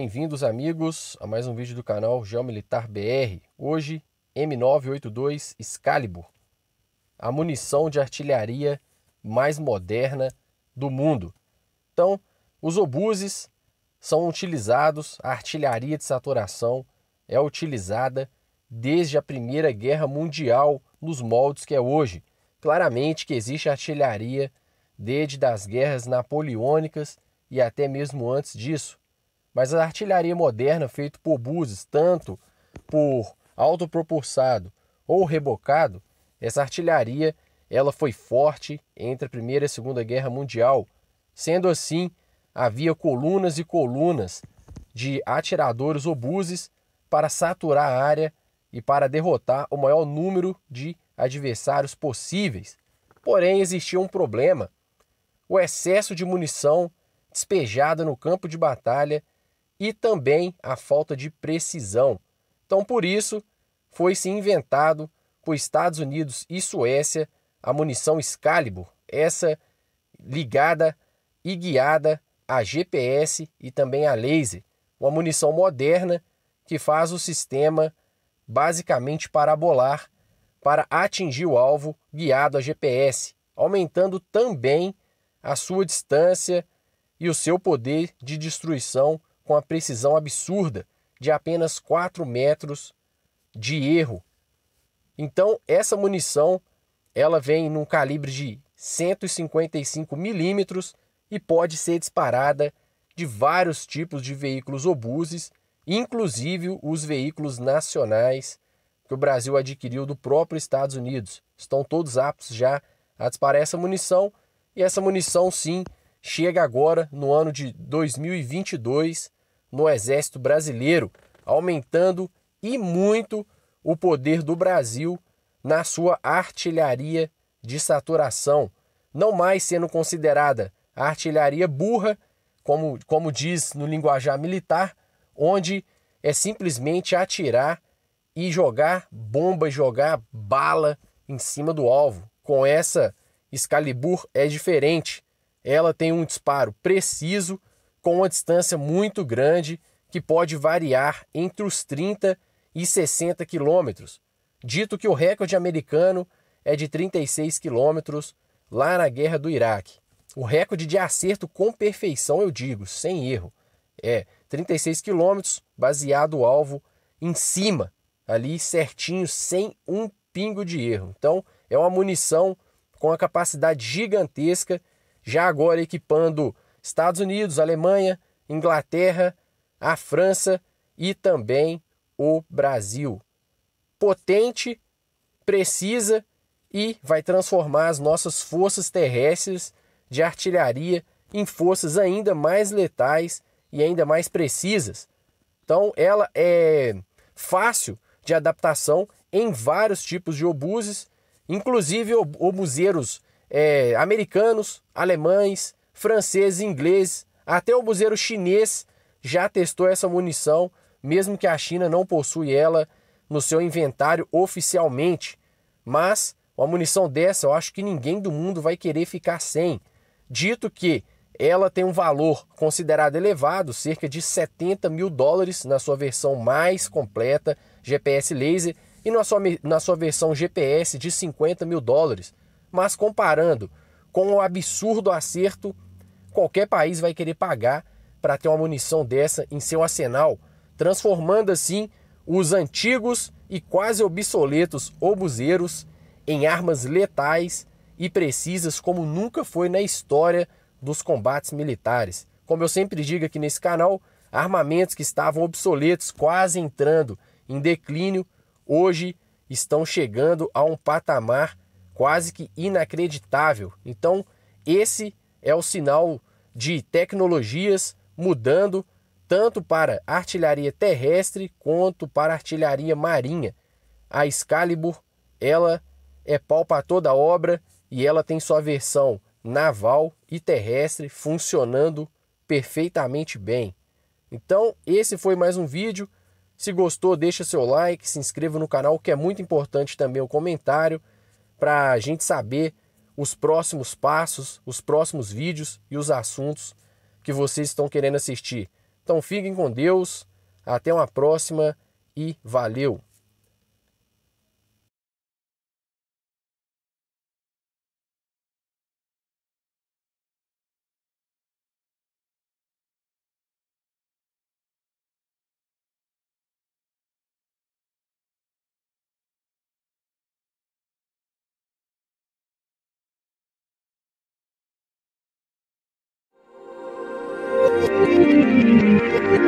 Bem-vindos, amigos, a mais um vídeo do canal Geomilitar BR. Hoje, M982 Excalibur, a munição de artilharia mais moderna do mundo. Então, os obuses são utilizados, a artilharia de saturação é utilizada desde a Primeira Guerra Mundial nos moldes que é hoje. Claramente que existe artilharia desde das guerras napoleônicas e até mesmo antes disso. Mas a artilharia moderna, feita por buses, tanto por autopropulsado ou rebocado, essa artilharia ela foi forte entre a Primeira e a Segunda Guerra Mundial. Sendo assim, havia colunas e colunas de atiradores obuses para saturar a área e para derrotar o maior número de adversários possíveis. Porém, existia um problema: o excesso de munição despejada no campo de batalha e também a falta de precisão. Então, por isso, foi-se inventado por Estados Unidos e Suécia a munição Excalibur, essa ligada e guiada a GPS e também a laser, uma munição moderna que faz o sistema basicamente parabolar para atingir o alvo guiado a GPS, aumentando também a sua distância e o seu poder de destruição com a precisão absurda de apenas 4 metros de erro. Então, essa munição ela vem num calibre de 155 milímetros e pode ser disparada de vários tipos de veículos obuses, inclusive os veículos nacionais que o Brasil adquiriu do próprio Estados Unidos. Estão todos aptos já a disparar essa munição e essa munição sim chega agora no ano de 2022 no Exército Brasileiro, aumentando e muito o poder do Brasil na sua artilharia de saturação, não mais sendo considerada a artilharia burra, como, como diz no linguajar militar, onde é simplesmente atirar e jogar bomba, jogar bala em cima do alvo. Com essa Excalibur é diferente. Ela tem um disparo preciso com uma distância muito grande que pode variar entre os 30 e 60 quilômetros, dito que o recorde americano é de 36 quilômetros lá na guerra do Iraque. O recorde de acerto com perfeição, eu digo, sem erro, é 36 quilômetros, baseado o alvo em cima, ali certinho, sem um pingo de erro. Então, é uma munição com a capacidade gigantesca, já agora equipando Estados Unidos, Alemanha, Inglaterra, a França e também o Brasil. Potente, precisa e vai transformar as nossas forças terrestres de artilharia em forças ainda mais letais e ainda mais precisas. Então, ela é fácil de adaptação em vários tipos de obuses, inclusive obuseiros é, americanos, alemães, francês, inglês, até o buzeiro chinês já testou essa munição, mesmo que a China não possui ela no seu inventário oficialmente. Mas uma munição dessa, eu acho que ninguém do mundo vai querer ficar sem. Dito que ela tem um valor considerado elevado, cerca de 70 mil dólares na sua versão mais completa GPS laser e na sua, na sua versão GPS de 50 mil dólares. Mas comparando com o absurdo acerto qualquer país vai querer pagar para ter uma munição dessa em seu arsenal, transformando assim os antigos e quase obsoletos obuseiros em armas letais e precisas como nunca foi na história dos combates militares. Como eu sempre digo aqui nesse canal, armamentos que estavam obsoletos, quase entrando em declínio, hoje estão chegando a um patamar quase que inacreditável. Então, esse é o sinal de tecnologias mudando tanto para artilharia terrestre quanto para artilharia marinha. A Excalibur, ela é pau para toda obra e ela tem sua versão naval e terrestre funcionando perfeitamente bem. Então, esse foi mais um vídeo. Se gostou, deixa seu like, se inscreva no canal, que é muito importante também o comentário para a gente saber os próximos passos, os próximos vídeos e os assuntos que vocês estão querendo assistir. Então fiquem com Deus, até uma próxima e valeu! Thank you.